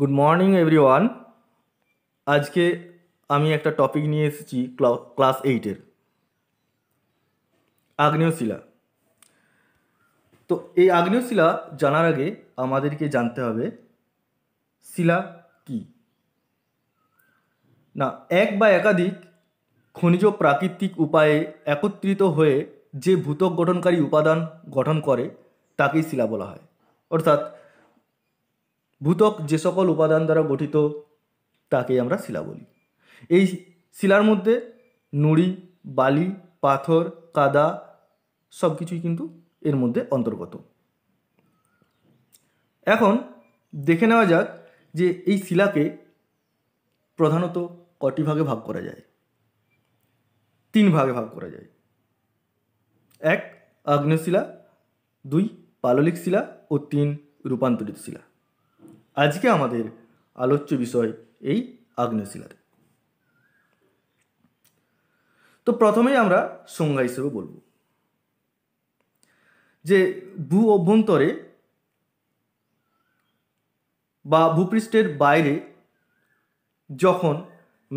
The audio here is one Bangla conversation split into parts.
গুড মর্নিং এভরিওয়ান আজকে আমি একটা টপিক নিয়ে এসেছি ক্লাস এইটের আগ্নেয়শিলা তো এই আগ্নেয়শিলা জানার আগে আমাদেরকে জানতে হবে শিলা কি না এক বা একাধিক খনিজ প্রাকৃতিক উপায়ে একত্রিত হয়ে যে ভূতক গঠনকারী উপাদান গঠন করে তাকেই শিলা বলা হয় অর্থাৎ ভূতক যে সকল উপাদান দ্বারা গঠিত তাকে আমরা শিলা বলি এই শিলার মধ্যে নুড়ি বালি পাথর কাদা সব কিছুই কিন্তু এর মধ্যে অন্তর্গত এখন দেখে নেওয়া যাক যে এই শিলাকে প্রধানত কটি ভাগে ভাগ করা যায় তিন ভাগে ভাগ করা যায় এক আগ্নেয় শিলা দুই পাললিক শিলা ও তিন রূপান্তরিত শিলা আজকে আমাদের আলোচ্য বিষয় এই আগ্নেয়শিলাতে তো প্রথমেই আমরা সংজ্ঞা হিসেবে বলবো যে ভূ অভ্যন্তরে বা ভূপৃষ্ঠের বাইরে যখন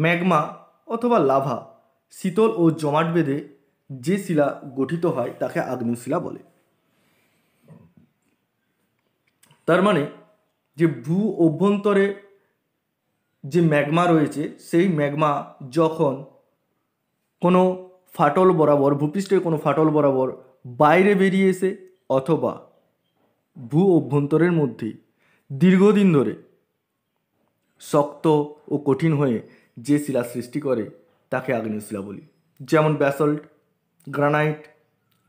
ম্যাগমা অথবা লাভা শীতল ও জমাট বেঁধে যে শিলা গঠিত হয় তাকে আগ্নেয়শিলা বলে তার মানে যে ভূ অভ্যন্তরে যে ম্যাগমা রয়েছে সেই ম্যাগমা যখন কোনো ফাটল বরাবর ভূপৃষ্ঠের কোনো ফাটল বরাবর বাইরে বেরিয়ে এসে অথবা ভূ অভ্যন্তরের মধ্যে দীর্ঘদিন ধরে শক্ত ও কঠিন হয়ে যে শিলা সৃষ্টি করে তাকে আগ্নেয় শিলা বলি যেমন ব্যাসল্ট গ্রানাইট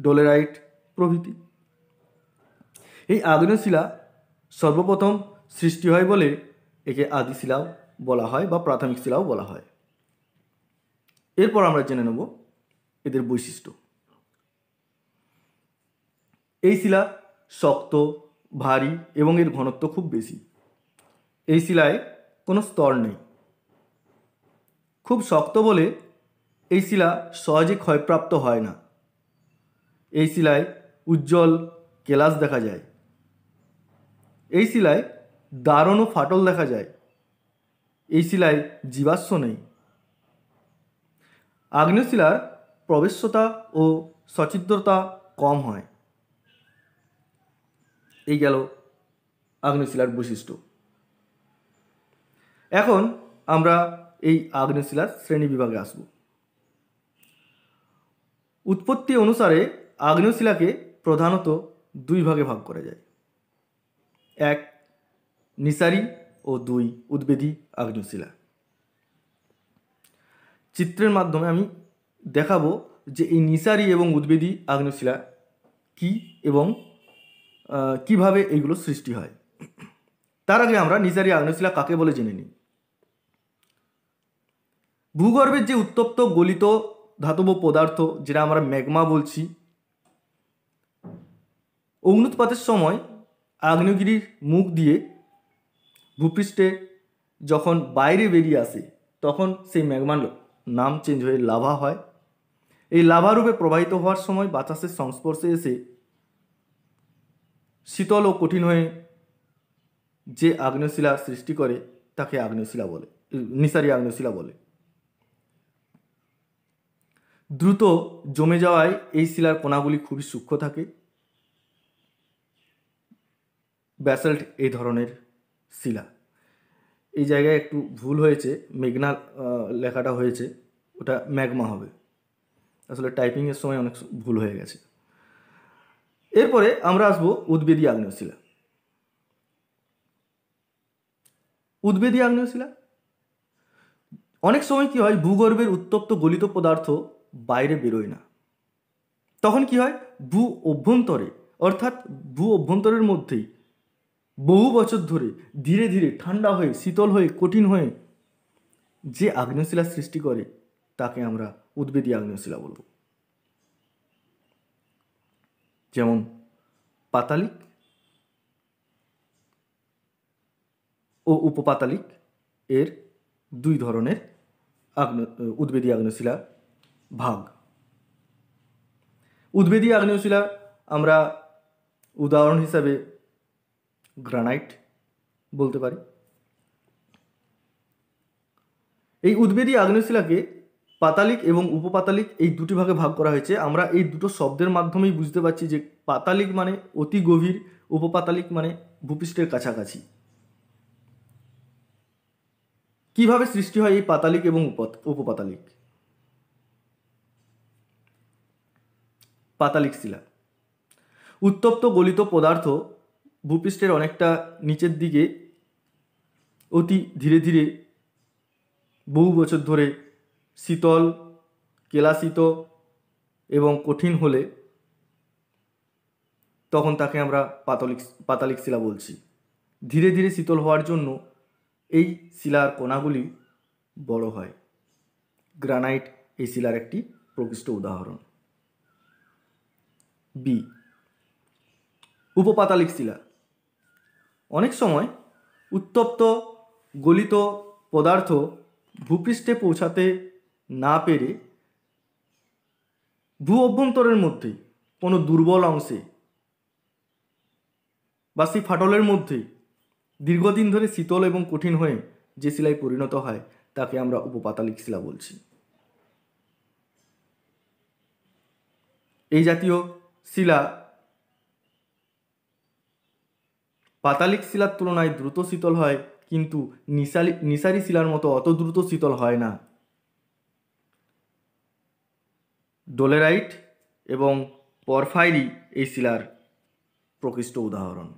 ডোলেরাইট প্রভৃতি এই আগ্নেয় শিলা সর্বপ্রথম সৃষ্টি হয় বলে একে আদি শিলাও বলা হয় বা প্রাথমিক শিলাও বলা হয় এরপর আমরা জেনে নেব এদের বৈশিষ্ট্য এই শিলা শক্ত ভারী এবং এর ঘনত্ব খুব বেশি এই শিলায় কোনো স্তর নেই খুব শক্ত বলে এই শিলা সহজে ক্ষয়প্রাপ্ত হয় না এই শিলায় উজ্জ্বল কেলাস দেখা যায় এই শিলায় দারুণ ফাটল দেখা যায় এই শিলায় জীবাশ্ম নেই আগ্নেয়শিলার প্রবেশ্যতা ও সচিত্রতা কম হয় এই গেল আগ্নেয়শিলার বৈশিষ্ট্য এখন আমরা এই আগ্নেয়শিলার শ্রেণী বিভাগে আসব উৎপত্তি অনুসারে আগ্নেয়শিলাকে প্রধানত দুই ভাগে ভাগ করা যায় এক নিসারি ও দুই উদ্বেদী আগ্নেয়শিলা চিত্রের মাধ্যমে আমি দেখাবো যে এই নিসারি এবং উদ্বেদী আগ্নেয়শিলা কি এবং কিভাবে এইগুলো সৃষ্টি হয় তার আগে আমরা নিসারি আগ্নেয়শিলা কাকে বলে জেনে নিই ভূগর্ভের যে উত্তপ্ত গলিত ধাতব পদার্থ যেটা আমরা ম্যাগমা বলছি অগ্নুৎপাতের সময় আগ্নেয়গিরির মুখ দিয়ে ভূপৃষ্ঠে যখন বাইরে বেরিয়ে আসে তখন সেই ম্যাগমার নাম চেঞ্জ হয়ে লাভা হয় এই লাভারূপে প্রবাহিত হওয়ার সময় বাতাসের সংস্পর্শে এসে শীতল ও কঠিন হয়ে যে আগ্নেয়শিলা সৃষ্টি করে তাকে আগ্নেয়শিলা বলে নিসারি আগ্নেয়শিলা বলে দ্রুত জমে যাওয়ায় এই শিলার কোণাগুলি খুবই সূক্ষ্ম থাকে ব্যাসাল্ট এই ধরনের শিলা এই জায়গায় একটু ভুল হয়েছে মেঘনা লেখাটা হয়েছে ওটা ম্যাগমা হবে আসলে টাইপিংয়ের সময় অনেক ভুল হয়ে গেছে এরপরে আমরা আসবো উদ্বেদী আগ্নেয়শিলা উদ্বেদী আগ্নেয়শিলা অনেক সময় কি হয় ভূগর্ভের উত্তপ্ত গলিত পদার্থ বাইরে বেরোয় না তখন কি হয় ভূ অভ্যন্তরে অর্থাৎ ভূ অভ্যন্তরের মধ্যেই বহু বছর ধরে ধীরে ধীরে ঠান্ডা হয়ে শীতল হয়ে কঠিন হয়ে যে আগ্নেয়শিলা সৃষ্টি করে তাকে আমরা উদ্বেদী আগ্নেয়শিলা বলব যেমন পাতালিক ও উপপাতালিক এর দুই ধরনের আগ্নে উদ্বেদী আগ্নেয়শিলা ভাগ উদ্বেদী আগ্নেয়শিলা আমরা উদাহরণ হিসাবে গ্রানাইট বলতে পারি এই উদ্বেদী আগ্নেয়শিলাকে পাতালিক এবং উপপাতালিক এই দুটি ভাগে ভাগ করা হয়েছে আমরা এই দুটো শব্দের মাধ্যমেই বুঝতে পারছি যে পাতালিক মানে অতি গভীর উপপাতালিক মানে ভূপৃষ্ঠের কাছাকাছি কিভাবে সৃষ্টি হয় এই পাতালিক এবং উপপাতালিক পাতালিক শিলা উত্তপ্ত গলিত পদার্থ ভূপৃষ্ঠের অনেকটা নিচের দিকে অতি ধীরে ধীরে বহু বছর ধরে শীতল কেলাসিত এবং কঠিন হলে তখন তাকে আমরা পাতলিক পাতালিক শিলা বলছি ধীরে ধীরে শীতল হওয়ার জন্য এই শিলার কণাগুলি বড় হয় গ্রানাইট এই শিলার একটি প্রকৃষ্ট উদাহরণ বি উপপাতালিক শিলা অনেক সময় উত্তপ্ত গলিত পদার্থ ভূপৃষ্ঠে পৌঁছাতে না পেরে ভূ অভ্যন্তরের মধ্যে কোনো দুর্বল অংশে বা সেই ফাটলের মধ্যে দীর্ঘদিন ধরে শীতল এবং কঠিন হয়ে যে শিলায় পরিণত হয় তাকে আমরা উপপাতালিক শিলা বলছি এই জাতীয় শিলা পাতালিক শিলার তুলনায় দ্রুত শীতল হয় কিন্তু নিশালি নিসারি শিলার মতো অত দ্রুত শীতল হয় না ডোলেরাইট এবং পরফাইরি এই শিলার প্রকৃষ্ট উদাহরণ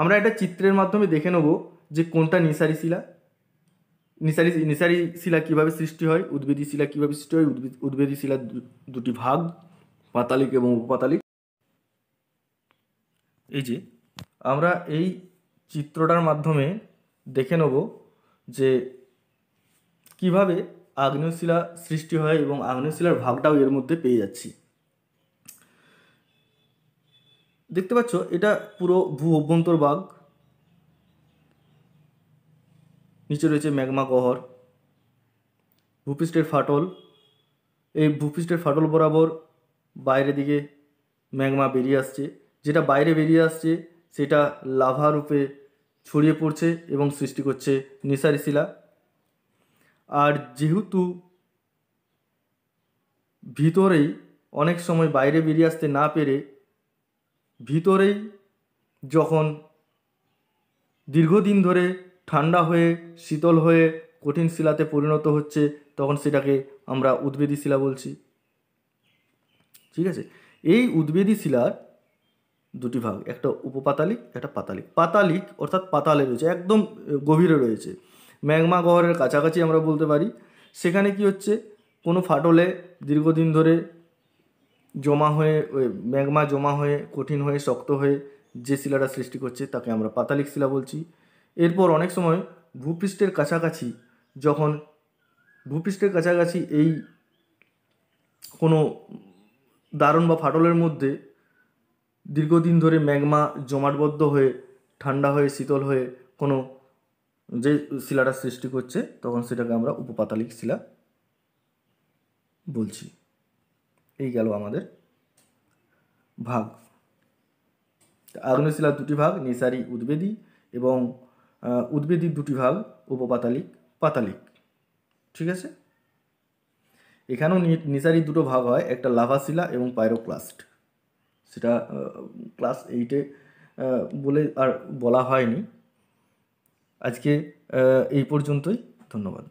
আমরা এটা চিত্রের মাধ্যমে দেখে নেব যে কোনটা নিসারি শিলা নিসারি নিসারি শিলা কীভাবে সৃষ্টি হয় উদ্ভিদী শিলা কীভাবে সৃষ্টি হয় উদ্ভিদ উদ্ভিদী শিলা দুটি ভাগ পাতালিক এবং উপপাতালিক এই যে আমরা এই চিত্রটার মাধ্যমে দেখে নেব যে কিভাবে আগ্নেয়শিলা সৃষ্টি হয় এবং আগ্নেয়শিলার ভাগটাও এর মধ্যে পেয়ে যাচ্ছি দেখতে পাচ্ছ এটা পুরো ভূ অভ্যন্তর ভাগ নিচে রয়েছে ম্যাগমা কহর ভূপৃষ্ঠের ফাটল এই ভূপৃষ্ঠের ফাটল বরাবর বাইরের দিকে ম্যাগমা বেরিয়ে আসছে যেটা বাইরে বেরিয়ে আসছে সেটা লাভা রূপে ছড়িয়ে পড়ছে এবং সৃষ্টি করছে নিসারি শিলা আর যেহেতু ভিতরেই অনেক সময় বাইরে বেরিয়ে আসতে না পেরে ভিতরেই যখন দীর্ঘদিন ধরে ঠান্ডা হয়ে শীতল হয়ে কঠিন শিলাতে পরিণত হচ্ছে তখন সেটাকে আমরা উদ্বেদী শিলা বলছি ঠিক আছে এই উদ্বেদী শিলার দুটি ভাগ একটা উপপাতালিক একটা পাতালিক পাতালিক অর্থাৎ পাতালে রয়েছে একদম গভীরে রয়েছে ম্যাগমা গহরের কাছাকাছি আমরা বলতে পারি সেখানে কি হচ্ছে কোনো ফাটলে দীর্ঘদিন ধরে জমা হয়ে ম্যাগমা জমা হয়ে কঠিন হয়ে শক্ত হয়ে যে শিলাটা সৃষ্টি করছে তাকে আমরা পাতালিক শিলা বলছি এরপর অনেক সময় ভূপৃষ্ঠের কাছাকাছি যখন ভূপৃষ্ঠের কাছাকাছি এই কোনো দারুণ বা ফাটলের মধ্যে দীর্ঘদিন ধরে ম্যাগমা জমাটবদ্ধ হয়ে ঠান্ডা হয়ে শীতল হয়ে কোনো যে শিলাটা সৃষ্টি করছে তখন সেটাকে আমরা উপপাতালিক শিলা বলছি এই গেল আমাদের ভাগ শিলার দুটি ভাগ নেসারি উদ্বেদী এবং উদ্বেদীর দুটি ভাগ উপপাতালিক পাতালিক ঠিক আছে এখানেও নিসারি দুটো ভাগ হয় একটা লাভাশিলা এবং পাইরোক্লাস্ট সেটা ক্লাস এইটে বলে আর বলা হয়নি আজকে এই পর্যন্তই ধন্যবাদ